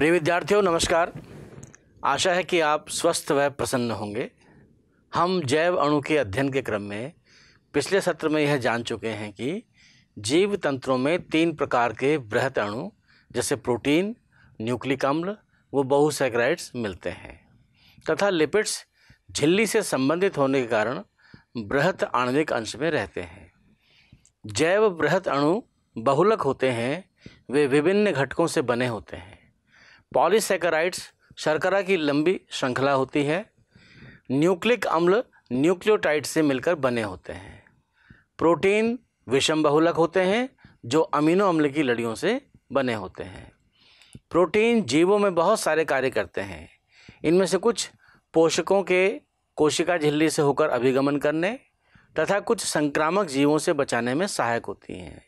प्रिय विद्यार्थियों नमस्कार आशा है कि आप स्वस्थ व प्रसन्न होंगे हम जैव अणु के अध्ययन के क्रम में पिछले सत्र में यह जान चुके हैं कि जीव तंत्रों में तीन प्रकार के बृहत अणु जैसे प्रोटीन न्यूक्लिक अम्ल व बहुसैक्राइड्स मिलते हैं तथा लिपिड्स झिल्ली से संबंधित होने के कारण बृहत आणविक अंश में रहते हैं जैव बृहत अणु बहुलक होते हैं वे विभिन्न घटकों से बने होते हैं पॉलीसेकेराइड्स शर्करा की लंबी श्रृंखला होती है न्यूक्लिक अम्ल न्यूक्लियोटाइड से मिलकर बने होते हैं प्रोटीन विषम बहुलक होते हैं जो अमीनो अम्ल की लड़ियों से बने होते हैं प्रोटीन जीवों में बहुत सारे कार्य करते हैं इनमें से कुछ पोषकों के कोशिका झिल्ली से होकर अभिगमन करने तथा कुछ संक्रामक जीवों से बचाने में सहायक होती हैं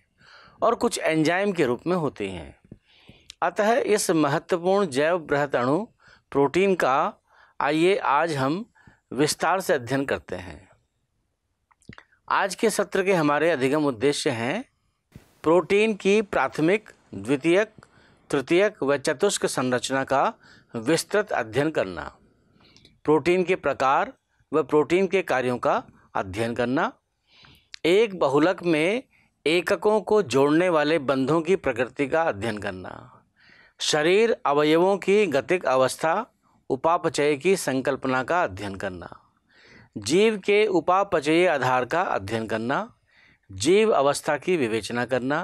और कुछ एंजाइम के रूप में होती हैं अतः इस महत्वपूर्ण जैव बृहत अणु प्रोटीन का आइए आज हम विस्तार से अध्ययन करते हैं आज के सत्र के हमारे अधिगम उद्देश्य हैं प्रोटीन की प्राथमिक द्वितीयक तृतीयक व चतुष्क संरचना का विस्तृत अध्ययन करना प्रोटीन के प्रकार व प्रोटीन के कार्यों का अध्ययन करना एक बहुलक में एककों को जोड़ने वाले बंधों की प्रकृति का अध्ययन करना शरीर अवयवों की गतिक अवस्था उपापचय की संकल्पना का अध्ययन करना जीव के उपापचय आधार का अध्ययन करना जीव अवस्था की विवेचना करना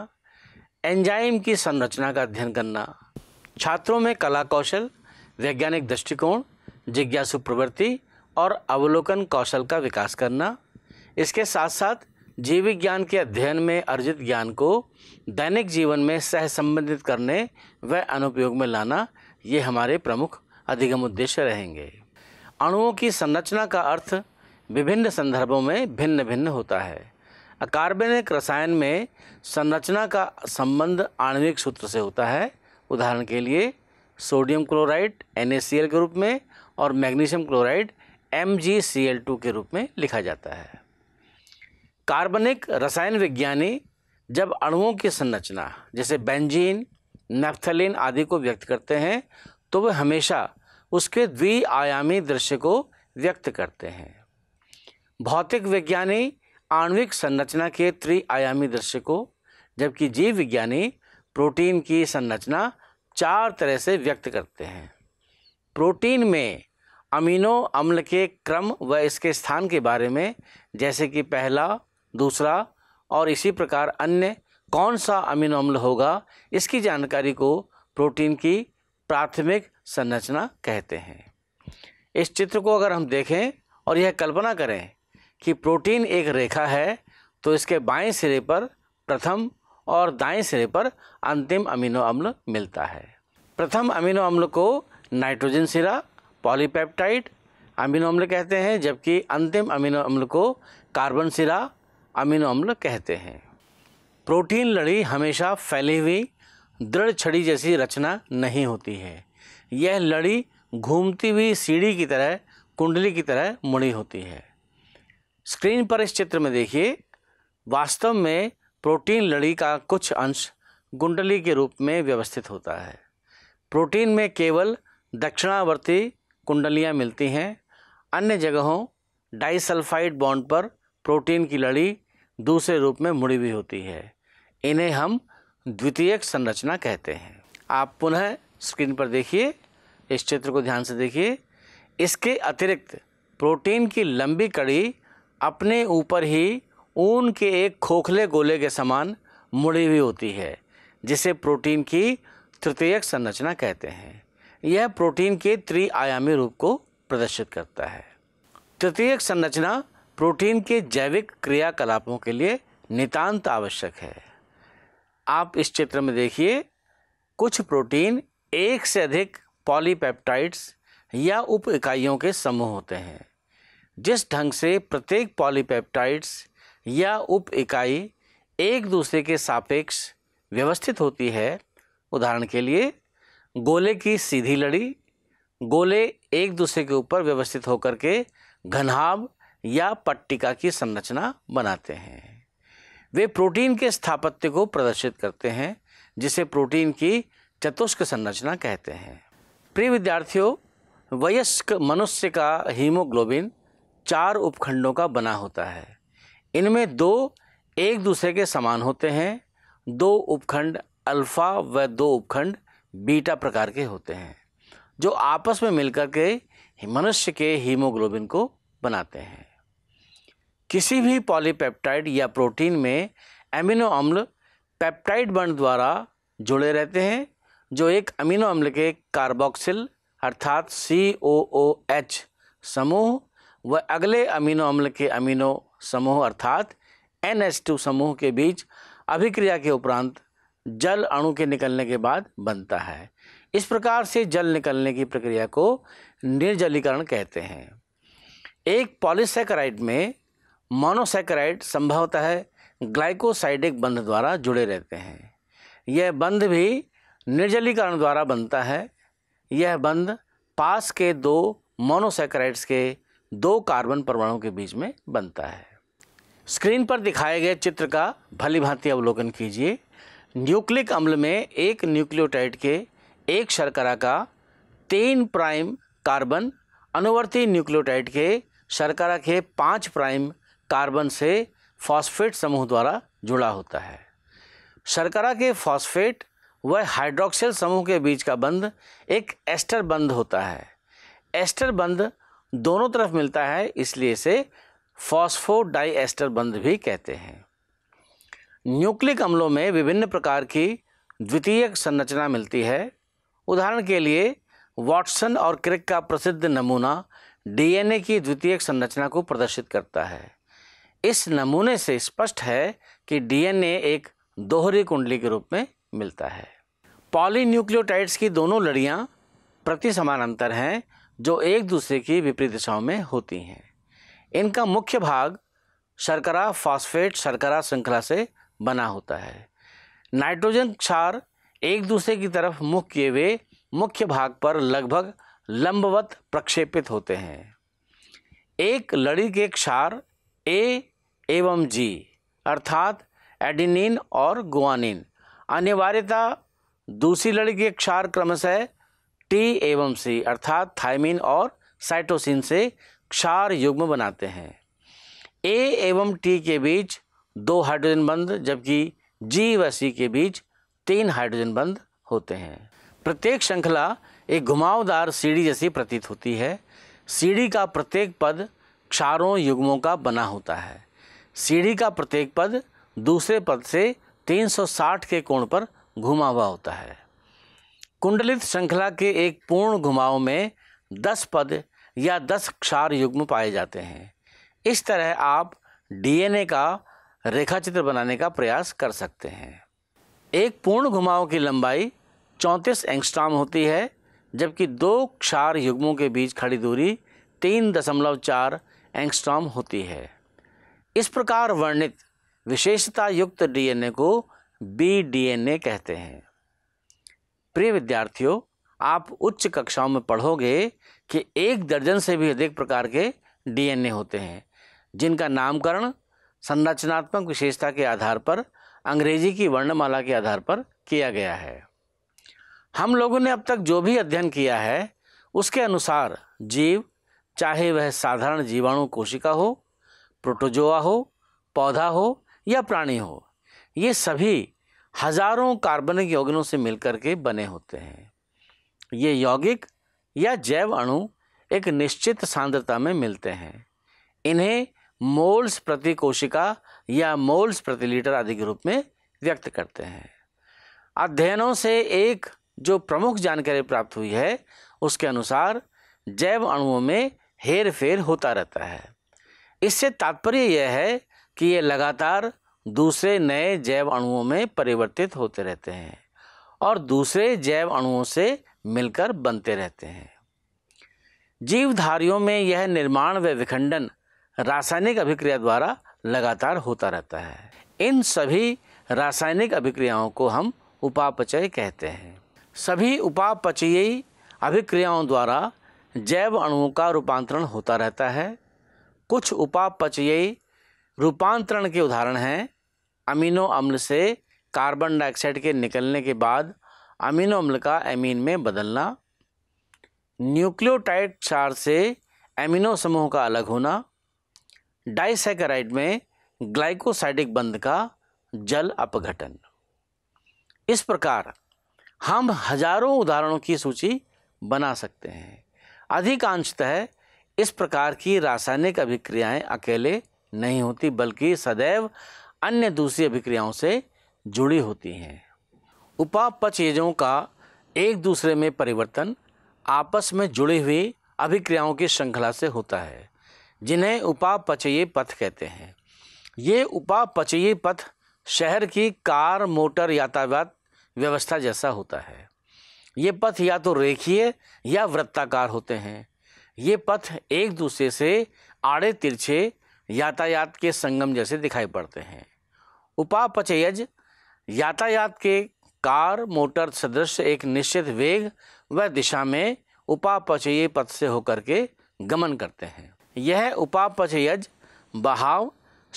एंजाइम की संरचना का अध्ययन करना छात्रों में कला कौशल वैज्ञानिक दृष्टिकोण जिज्ञासु प्रवृत्ति और अवलोकन कौशल का विकास करना इसके साथ साथ जीविक ज्ञान के अध्ययन में अर्जित ज्ञान को दैनिक जीवन में सहसंबंधित करने व अनुपयोग में लाना ये हमारे प्रमुख अधिगम उद्देश्य रहेंगे अणुओं की संरचना का अर्थ विभिन्न संदर्भों में भिन्न भिन्न होता है अकार्बनिक रसायन में संरचना का संबंध आणविक सूत्र से होता है उदाहरण के लिए सोडियम क्लोराइड एन के रूप में और मैग्नीशियम क्लोराइड एम के रूप में लिखा जाता है कार्बनिक रसायन विज्ञानी जब अणुओं की संरचना जैसे बेंजीन नेफ्थलिन आदि को व्यक्त करते हैं तो वे हमेशा उसके द्विआयामी दृश्य को व्यक्त करते हैं भौतिक विज्ञानी आणविक संरचना के त्रिआयामी दृश्य को जबकि जीव विज्ञानी प्रोटीन की संरचना चार तरह से व्यक्त करते हैं प्रोटीन में अमीनो अम्ल के क्रम व इसके स्थान के बारे में जैसे कि पहला दूसरा और इसी प्रकार अन्य कौन सा अमीनो अम्ल होगा इसकी जानकारी को प्रोटीन की प्राथमिक संरचना कहते हैं इस चित्र को अगर हम देखें और यह कल्पना करें कि प्रोटीन एक रेखा है तो इसके बाएं सिरे पर प्रथम और दाएं सिरे पर अंतिम अमीनो अम्ल मिलता है प्रथम अमीनो अम्ल को नाइट्रोजन सिरा पॉलीपेप्टाइड अमीनो अम्ल कहते हैं जबकि अंतिम अमीनो अम्ल को कार्बन सिरा अमीनो अम्ल कहते हैं प्रोटीन लड़ी हमेशा फैली हुई दृढ़ छड़ी जैसी रचना नहीं होती है यह लड़ी घूमती हुई सीढ़ी की तरह कुंडली की तरह मुड़ी होती है स्क्रीन पर इस चित्र में देखिए वास्तव में प्रोटीन लड़ी का कुछ अंश कुंडली के रूप में व्यवस्थित होता है प्रोटीन में केवल दक्षिणावर्ती कुंडलियाँ मिलती हैं अन्य जगहों डाइसल्फाइड बॉन्ड पर प्रोटीन की लड़ी दूसरे रूप में मुड़ी हुई होती है इन्हें हम द्वितीयक संरचना कहते हैं आप पुनः स्क्रीन पर देखिए इस चित्र को ध्यान से देखिए इसके अतिरिक्त प्रोटीन की लंबी कड़ी अपने ऊपर ही ऊन के एक खोखले गोले के समान मुड़ी हुई होती है जिसे प्रोटीन की तृतीयक संरचना कहते हैं यह प्रोटीन के त्रिआयामी रूप को प्रदर्शित करता है तृतीयक संरचना प्रोटीन के जैविक क्रियाकलापों के लिए नितांत आवश्यक है आप इस चित्र में देखिए कुछ प्रोटीन एक से अधिक पॉलीपेप्टाइड्स या उप इकाइयों के समूह होते हैं जिस ढंग से प्रत्येक पॉलीपेप्टाइड्स या उप इकाई एक दूसरे के सापेक्ष व्यवस्थित होती है उदाहरण के लिए गोले की सीधी लड़ी गोले एक दूसरे के ऊपर व्यवस्थित होकर के घनाभ या पट्टिका की संरचना बनाते हैं वे प्रोटीन के स्थापत्य को प्रदर्शित करते हैं जिसे प्रोटीन की चतुष्क संरचना कहते हैं प्रिय विद्यार्थियों वयस्क मनुष्य का हीमोग्लोबिन चार उपखंडों का बना होता है इनमें दो एक दूसरे के समान होते हैं दो उपखंड अल्फा व दो उपखंड बीटा प्रकार के होते हैं जो आपस में मिलकर के मनुष्य के हीमोग्लोबिन को बनाते हैं किसी भी पॉलीपेप्टाइड या प्रोटीन में एमिनो अम्ल पेप्टाइड बंड द्वारा जुड़े रहते हैं जो एक अमीनो अम्ल के कार्बोक्सिल अर्थात सी ओ ओ एच समूह व अगले अमीनो अम्ल के अमीनो समूह अर्थात एन एच टू समूह के बीच अभिक्रिया के उपरांत जल अणु के निकलने के बाद बनता है इस प्रकार से जल निकलने की प्रक्रिया को निर्जलीकरण कहते हैं एक पॉलीसेकराइड में मोनोसेकराइड संभवतः ग्लाइकोसाइडिक बंध द्वारा जुड़े रहते हैं यह बंध भी निर्जलीकरण द्वारा बनता है यह बंध पास के दो मोनोसेकराइड्स के दो कार्बन परमाणुओं के बीच में बनता है स्क्रीन पर दिखाए गए चित्र का भली भांति अवलोकन कीजिए न्यूक्लिक अम्ल में एक न्यूक्लियोटाइड के एक शर्करा का तीन प्राइम कार्बन अनुवर्ती न्यूक्लियोटाइड के शर्करा के पाँच प्राइम कार्बन से फॉस्फेट समूह द्वारा जुड़ा होता है शर्करा के फॉस्फेट व हाइड्रोक्सिल समूह के बीच का बंध एक एस्टर बंध होता है एस्टर बंध दोनों तरफ मिलता है इसलिए इसे फॉस्फोडाई एस्टर बंध भी कहते हैं न्यूक्लिक अम्लों में विभिन्न प्रकार की द्वितीयक संरचना मिलती है उदाहरण के लिए वॉटसन और क्रिक का प्रसिद्ध नमूना डीएनए की द्वितीयक संरचना को प्रदर्शित करता है इस नमूने से स्पष्ट है कि डीएनए एक दोहरी कुंडली के रूप में मिलता है पॉलीन्यूक्लियोटाइड्स की दोनों लड़ियाँ प्रति समानांतर हैं जो एक दूसरे की विपरीत दिशाओं में होती हैं इनका मुख्य भाग शर्करा फॉस्फेट शर्करा श्रृंखला से बना होता है नाइट्रोजन क्षार एक दूसरे की तरफ मुख किए हुए मुख्य भाग पर लगभग लंबवत प्रक्षेपित होते हैं एक लड़ी के क्षार ए एवं जी अर्थात एडिनिन और गुआनिन अनिवार्यता दूसरी लड़ी के क्षार क्रमशः टी एवं सी अर्थात थायमिन और साइटोसिन से क्षार युग्म बनाते हैं ए एवं टी के बीच दो हाइड्रोजन बंद जबकि जी व सी के बीच तीन हाइड्रोजन बंद होते हैं प्रत्येक श्रृंखला एक घुमावदार सीढ़ी जैसी प्रतीत होती है सीढ़ी का प्रत्येक पद क्षारों युग्मों का बना होता है सीढ़ी का प्रत्येक पद दूसरे पद से 360 के कोण पर घुमा हुआ होता है कुंडलित श्रृंखला के एक पूर्ण घुमाव में 10 पद या 10 क्षार युग्म पाए जाते हैं इस तरह आप डीएनए का रेखाचित्र बनाने का प्रयास कर सकते हैं एक पूर्ण घुमाव की लंबाई चौंतीस एंगस्ट्राम होती है जबकि दो क्षार युग्मों के बीच खड़ी दूरी तीन दशमलव चार एंगस्ट्रॉम होती है इस प्रकार वर्णित विशेषता युक्त डीएनए को बी डीएनए कहते हैं प्रिय विद्यार्थियों आप उच्च कक्षाओं में पढ़ोगे कि एक दर्जन से भी अधिक प्रकार के डीएनए होते हैं जिनका नामकरण संरचनात्मक विशेषता के आधार पर अंग्रेजी की वर्णमाला के आधार पर किया गया है हम लोगों ने अब तक जो भी अध्ययन किया है उसके अनुसार जीव चाहे वह साधारण जीवाणु कोशिका हो प्रोटोजोआ हो पौधा हो या प्राणी हो ये सभी हजारों कार्बनिक यौगिकों से मिलकर के बने होते हैं ये यौगिक या जैव अणु एक निश्चित सांद्रता में मिलते हैं इन्हें मोल्स प्रति कोशिका या मोल्स प्रति लीटर आदि के रूप में व्यक्त करते हैं अध्ययनों से एक जो प्रमुख जानकारी प्राप्त हुई है उसके अनुसार जैव अणुओं में हेर फेर होता रहता है इससे तात्पर्य यह है कि ये लगातार दूसरे नए जैव अणुओं में परिवर्तित होते रहते हैं और दूसरे जैव अणुओं से मिलकर बनते रहते हैं जीवधारियों में यह निर्माण व विखंडन रासायनिक अभिक्रिया द्वारा लगातार होता रहता है इन सभी रासायनिक अभिक्रियाओं को हम उपापचय कहते हैं सभी उपापचयी अभिक्रियाओं द्वारा जैव अणुओं का रूपांतरण होता रहता है कुछ उपापचयी रूपांतरण के उदाहरण हैं अमीनो अम्ल से कार्बन डाइऑक्साइड के निकलने के बाद अमीनो अम्ल का एमीन में बदलना न्यूक्लियोटाइड चार से एमिनो समूह का अलग होना डाइसेकेराइड में ग्लाइकोसाइडिक बंध का जल अपघटन इस प्रकार हम हजारों उदाहरणों की सूची बना सकते हैं अधिकांशतः इस प्रकार की रासायनिक अभिक्रियाएं अकेले नहीं होती बल्कि सदैव अन्य दूसरी अभिक्रियाओं से जुड़ी होती हैं उपापचेजों का एक दूसरे में परिवर्तन आपस में जुड़ी हुई अभिक्रियाओं की श्रृंखला से होता है जिन्हें उपापचयी पथ कहते हैं ये उपापचयी पथ शहर की कार मोटर यातायात व्यवस्था जैसा होता है ये पथ या तो रेखीय या वृत्ताकार होते हैं ये पथ एक दूसरे से आड़े तिरछे यातायात के संगम जैसे दिखाई पड़ते हैं उपापचयज यातायात के कार मोटर सदृश एक निश्चित वेग व दिशा में उपापचय पथ से होकर के गमन करते हैं यह उपापचयज बहाव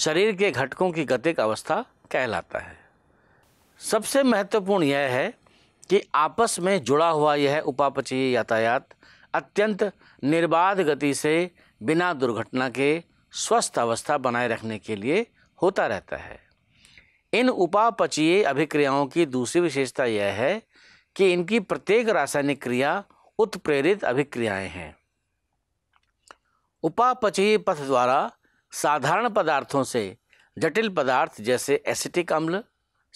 शरीर के घटकों की गतिक अवस्था कहलाता है सबसे महत्वपूर्ण यह है कि आपस में जुड़ा हुआ यह उपापचीय यातायात अत्यंत निर्बाध गति से बिना दुर्घटना के स्वस्थ अवस्था बनाए रखने के लिए होता रहता है इन उपापचीय अभिक्रियाओं की दूसरी विशेषता यह है कि इनकी प्रत्येक रासायनिक क्रिया उत्प्रेरित अभिक्रियाएं हैं उपापचीय पथ द्वारा साधारण पदार्थों से जटिल पदार्थ जैसे एसिटिक अम्ल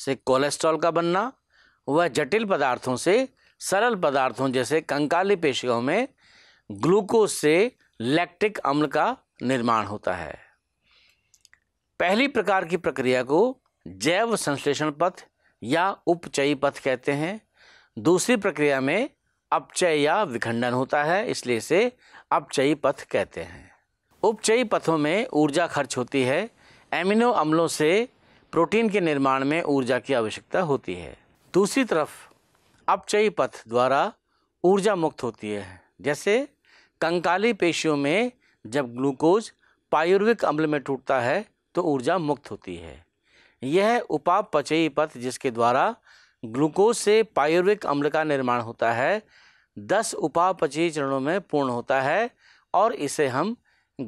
से कोलेस्ट्रॉल का बनना वह जटिल पदार्थों से सरल पदार्थों जैसे कंकाली पेशियों में ग्लूकोज से लैक्टिक अम्ल का निर्माण होता है पहली प्रकार की प्रक्रिया को जैव संश्लेषण पथ या उपचयी पथ कहते हैं दूसरी प्रक्रिया में अपचय या विखंडन होता है इसलिए इसे अपचयी पथ कहते हैं उपचयी पथों में ऊर्जा खर्च होती है एमिनो अम्लों से प्रोटीन के निर्माण में ऊर्जा की आवश्यकता होती है दूसरी तरफ अपचयी पथ द्वारा ऊर्जा मुक्त होती है जैसे कंकाली पेशियों में जब ग्लूकोज पायुर्विक अम्ल में टूटता है तो ऊर्जा मुक्त होती है यह उपापचयी पथ जिसके द्वारा ग्लूकोज से पायुर्विक अम्ल का निर्माण होता है दस उपापचयी चरणों में पूर्ण होता है और इसे हम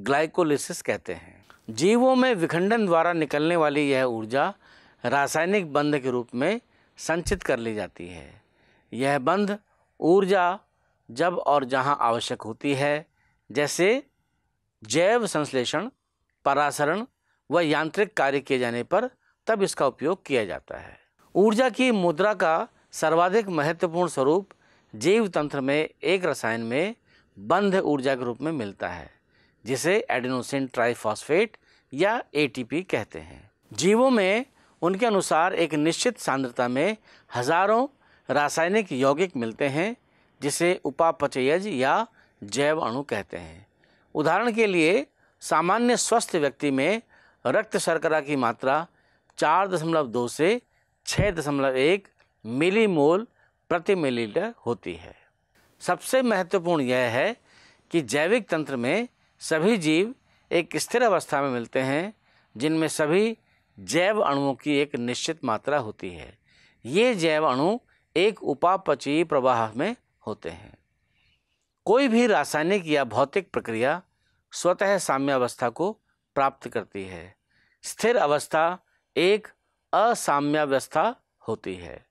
ग्लाइकोलिसिस कहते हैं जीवों में विखंडन द्वारा निकलने वाली यह ऊर्जा रासायनिक बंध के रूप में संचित कर ली जाती है यह बंध ऊर्जा जब और जहाँ आवश्यक होती है जैसे जैव संश्लेषण परासरण व यांत्रिक कार्य किए जाने पर तब इसका उपयोग किया जाता है ऊर्जा की मुद्रा का सर्वाधिक महत्वपूर्ण स्वरूप जीव तंत्र में एक रसायन में बंध ऊर्जा के रूप में मिलता है जिसे एडिनोसिन ट्राइफॉस्फेट या एटीपी कहते हैं जीवों में उनके अनुसार एक निश्चित सांद्रता में हजारों रासायनिक यौगिक मिलते हैं जिसे उपापचयज या जैव अणु कहते हैं उदाहरण के लिए सामान्य स्वस्थ व्यक्ति में रक्त शर्करा की मात्रा चार दशमलव दो से छः दशमलव एक मिली मोल प्रति मिलीलीटर होती है सबसे महत्वपूर्ण यह है कि जैविक तंत्र में सभी जीव एक स्थिर अवस्था में मिलते हैं जिनमें सभी जैव अणुओं की एक निश्चित मात्रा होती है ये जैव अणु एक उपापचयी प्रवाह में होते हैं कोई भी रासायनिक या भौतिक प्रक्रिया स्वतः साम्यावस्था को प्राप्त करती है स्थिर अवस्था एक असाम्यावस्था होती है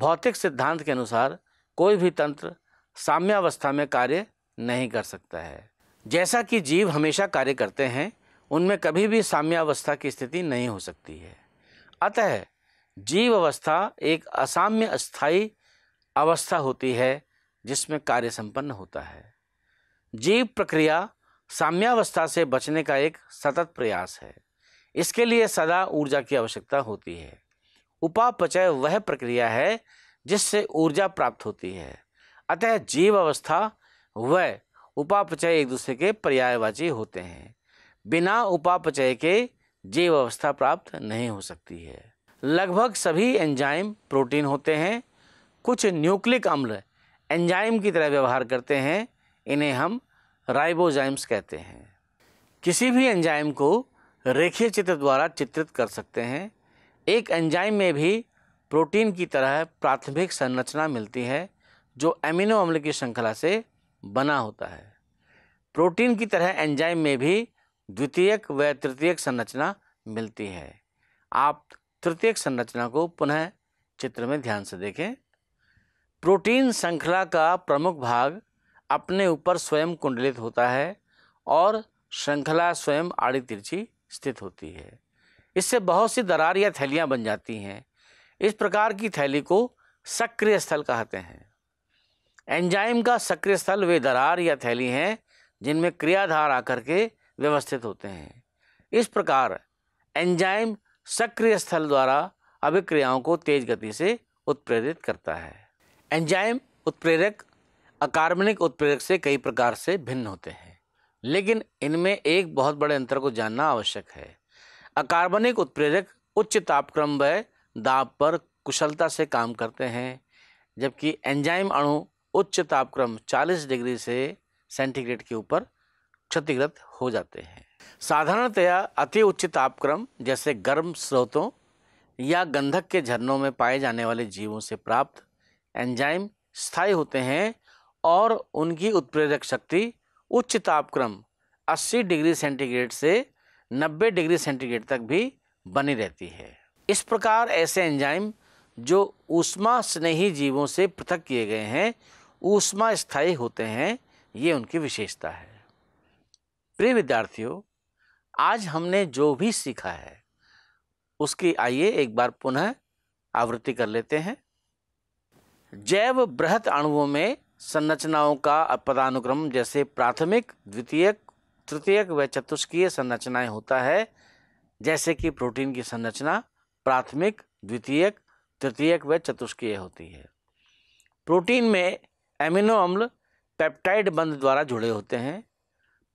भौतिक सिद्धांत के अनुसार कोई भी तंत्र साम्यावस्था में कार्य नहीं कर सकता है जैसा कि जीव हमेशा कार्य करते हैं उनमें कभी भी साम्यावस्था की स्थिति नहीं हो सकती है अतः जीव अवस्था एक असाम्य अस्थाई अवस्था होती है जिसमें कार्य संपन्न होता है जीव प्रक्रिया साम्यावस्था से बचने का एक सतत प्रयास है इसके लिए सदा ऊर्जा की आवश्यकता होती है उपापचय वह प्रक्रिया है जिससे ऊर्जा प्राप्त होती है अतः जीव अवस्था व उपापचय एक दूसरे के पर्यायवाची होते हैं बिना उपापचय के जैव अवस्था प्राप्त नहीं हो सकती है लगभग सभी एंजाइम प्रोटीन होते हैं कुछ न्यूक्लिक अम्ल एंजाइम की तरह व्यवहार करते हैं इन्हें हम राइबोजाइम्स कहते हैं किसी भी एंजाइम को रेखीय चित्र द्वारा चित्रित कर सकते हैं एक एंजाइम में भी प्रोटीन की तरह प्राथमिक संरचना मिलती है जो एमिनो अम्ल की श्रृंखला से बना होता है प्रोटीन की तरह एंजाइम में भी द्वितीयक व तृतीयक संरचना मिलती है आप तृतीयक संरचना को पुनः चित्र में ध्यान से देखें प्रोटीन श्रृंखला का प्रमुख भाग अपने ऊपर स्वयं कुंडलित होता है और श्रृंखला स्वयं आड़ी तिरछी स्थित होती है इससे बहुत सी दरार या थैलियाँ बन जाती हैं इस प्रकार की थैली को सक्रिय स्थल कहते हैं एंजाइम का सक्रिय स्थल वे दरार या थैली हैं जिनमें क्रियाधार आकर के व्यवस्थित होते हैं इस प्रकार एंजाइम सक्रिय स्थल द्वारा अभिक्रियाओं को तेज गति से उत्प्रेरित करता है एंजाइम उत्प्रेरक अकार्बनिक उत्प्रेरक से कई प्रकार से भिन्न होते हैं लेकिन इनमें एक बहुत बड़े अंतर को जानना आवश्यक है अकार्बनिक उत्प्रेरक उच्च तापक्रम व दाब पर कुशलता से काम करते हैं जबकि एंजाइम अणु उच्च तापक्रम 40 डिग्री से सेंटीग्रेड के ऊपर क्षतिग्रस्त हो जाते हैं साधारणतया अति उच्च तापक्रम जैसे गर्म स्रोतों या गंधक के झरनों में पाए जाने वाले जीवों से प्राप्त एंजाइम स्थायी होते हैं और उनकी उत्प्रेरक शक्ति उच्च तापक्रम 80 डिग्री सेंटीग्रेड से 90 डिग्री सेंटीग्रेड तक भी बनी रहती है इस प्रकार ऐसे एंजाइम जो ऊष्मा स्नेही जीवों से पृथक किए गए हैं ऊष्मा स्थायी होते हैं ये उनकी विशेषता है प्रिय विद्यार्थियों आज हमने जो भी सीखा है उसकी आइए एक बार पुनः आवृत्ति कर लेते हैं जैव बृहत अणुओं में संरचनाओं का पदानुक्रम जैसे प्राथमिक द्वितीयक तृतीयक व चतुष्कीय संरचनाएं होता है जैसे कि प्रोटीन की संरचना प्राथमिक द्वितीयक तृतीयक व चतुष्कीय होती है प्रोटीन में एमिनो अम्ल पेप्टाइड बंध द्वारा जुड़े होते हैं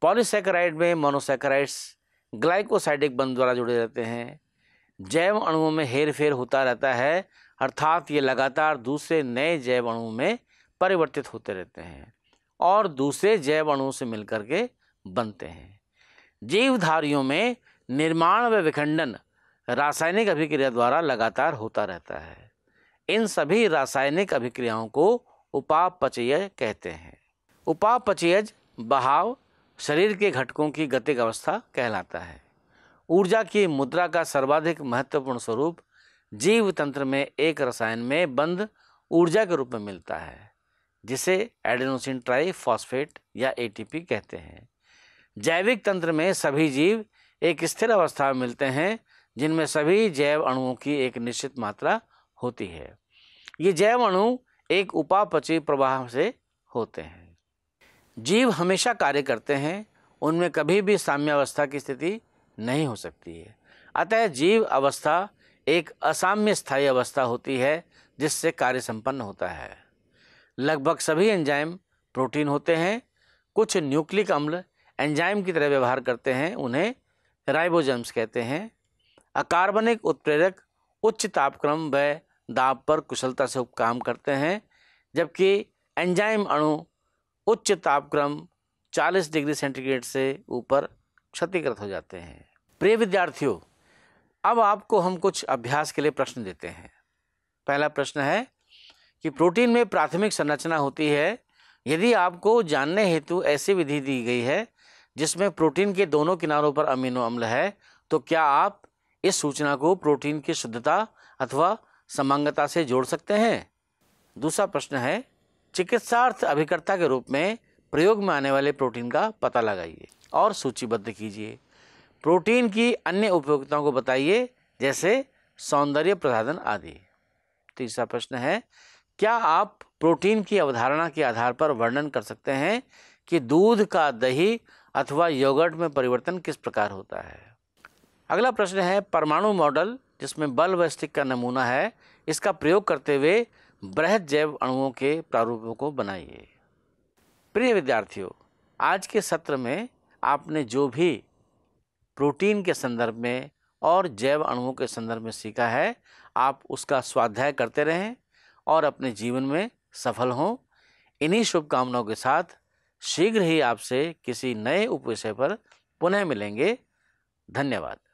पॉलीसेकेराइड में मोनोसेकेराइड्स ग्लाइकोसाइडिक बंद द्वारा जुड़े रहते हैं जैव अणुओं में हेर फेर होता रहता है अर्थात ये लगातार दूसरे नए जैव अणुओं में परिवर्तित होते रहते हैं और दूसरे जैव अणुओं से मिलकर के बनते हैं जीवधारियों में निर्माण व विखंडन रासायनिक अभिक्रिया द्वारा लगातार होता रहता है इन सभी रासायनिक अभिक्रियाओं को उपापचय कहते हैं उपापचयज बहाव शरीर के घटकों की गतिक अवस्था कहलाता है ऊर्जा की मुद्रा का सर्वाधिक महत्वपूर्ण स्वरूप जीव तंत्र में एक रसायन में बंद ऊर्जा के रूप में मिलता है जिसे एडेनोसिन फॉस्फेट या एटीपी कहते हैं जैविक तंत्र में सभी जीव एक स्थिर अवस्था में मिलते हैं जिनमें सभी जैव अणुओं की एक निश्चित मात्रा होती है ये जैव अणु एक उपापची प्रवाह से होते हैं जीव हमेशा कार्य करते हैं उनमें कभी भी साम्यावस्था की स्थिति नहीं हो सकती है अतः जीव अवस्था एक असाम्य स्थायी अवस्था होती है जिससे कार्य संपन्न होता है लगभग सभी एंजाइम प्रोटीन होते हैं कुछ न्यूक्लिक अम्ल एंजाइम की तरह व्यवहार करते हैं उन्हें राइबोजम्स कहते हैं अकार्बनिक उत्प्रेरक उच्च तापक्रम व दाब पर कुशलता से काम करते हैं जबकि एंजाइम अणु उच्च तापक्रम 40 डिग्री सेंटीग्रेड से ऊपर क्षतिग्रस्त हो जाते हैं प्रिय विद्यार्थियों अब आपको हम कुछ अभ्यास के लिए प्रश्न देते हैं पहला प्रश्न है कि प्रोटीन में प्राथमिक संरचना होती है यदि आपको जानने हेतु ऐसी विधि दी गई है जिसमें प्रोटीन के दोनों किनारों पर अमीनो अम्ल है तो क्या आप इस सूचना को प्रोटीन की शुद्धता अथवा समांगता से जोड़ सकते हैं दूसरा प्रश्न है चिकित्सार्थ अभिकर्ता के रूप में प्रयोग में आने वाले प्रोटीन का पता लगाइए और सूचीबद्ध कीजिए प्रोटीन की अन्य उपयोगिताओं को बताइए जैसे सौंदर्य प्रसाधन आदि तीसरा प्रश्न है क्या आप प्रोटीन की अवधारणा के आधार पर वर्णन कर सकते हैं कि दूध का दही अथवा योगर्ट में परिवर्तन किस प्रकार होता है अगला प्रश्न है परमाणु मॉडल जिसमें बल व स्टिक का नमूना है इसका प्रयोग करते हुए बृहद जैव अणुओं के प्रारूपों को बनाइए प्रिय विद्यार्थियों आज के सत्र में आपने जो भी प्रोटीन के संदर्भ में और जैव अणुओं के संदर्भ में सीखा है आप उसका स्वाध्याय करते रहें और अपने जीवन में सफल हों इन्हीं शुभकामनाओं के साथ शीघ्र ही आपसे किसी नए उपविषय पर पुनः मिलेंगे धन्यवाद